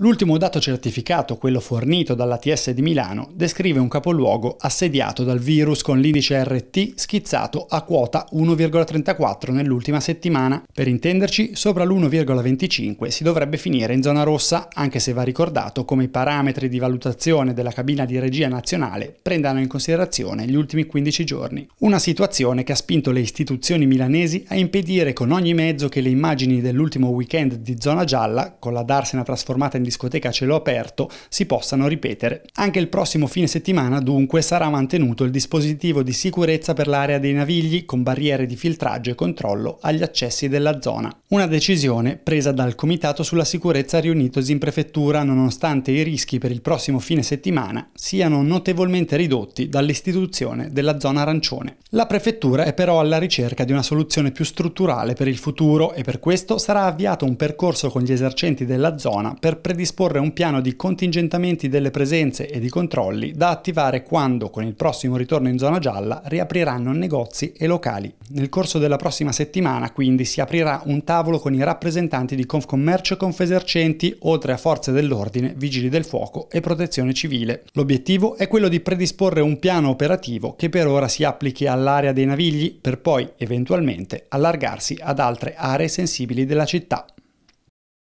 L'ultimo dato certificato, quello fornito dall'ATS di Milano, descrive un capoluogo assediato dal virus con l'indice RT schizzato a quota 1,34 nell'ultima settimana. Per intenderci, sopra l'1,25 si dovrebbe finire in zona rossa, anche se va ricordato come i parametri di valutazione della cabina di regia nazionale prendano in considerazione gli ultimi 15 giorni. Una situazione che ha spinto le istituzioni milanesi a impedire con ogni mezzo che le immagini dell'ultimo weekend di zona gialla, con la darsena trasformata in discoteca a cielo aperto si possano ripetere. Anche il prossimo fine settimana dunque sarà mantenuto il dispositivo di sicurezza per l'area dei navigli con barriere di filtraggio e controllo agli accessi della zona. Una decisione presa dal Comitato sulla sicurezza riunitosi in prefettura nonostante i rischi per il prossimo fine settimana siano notevolmente ridotti dall'istituzione della zona arancione. La prefettura è però alla ricerca di una soluzione più strutturale per il futuro e per questo sarà avviato un percorso con gli esercenti della zona per prevedere disporre un piano di contingentamenti delle presenze e di controlli da attivare quando, con il prossimo ritorno in zona gialla, riapriranno negozi e locali. Nel corso della prossima settimana, quindi, si aprirà un tavolo con i rappresentanti di Confcommercio e Confesercenti, oltre a forze dell'ordine, vigili del fuoco e protezione civile. L'obiettivo è quello di predisporre un piano operativo che per ora si applichi all'area dei Navigli, per poi, eventualmente, allargarsi ad altre aree sensibili della città.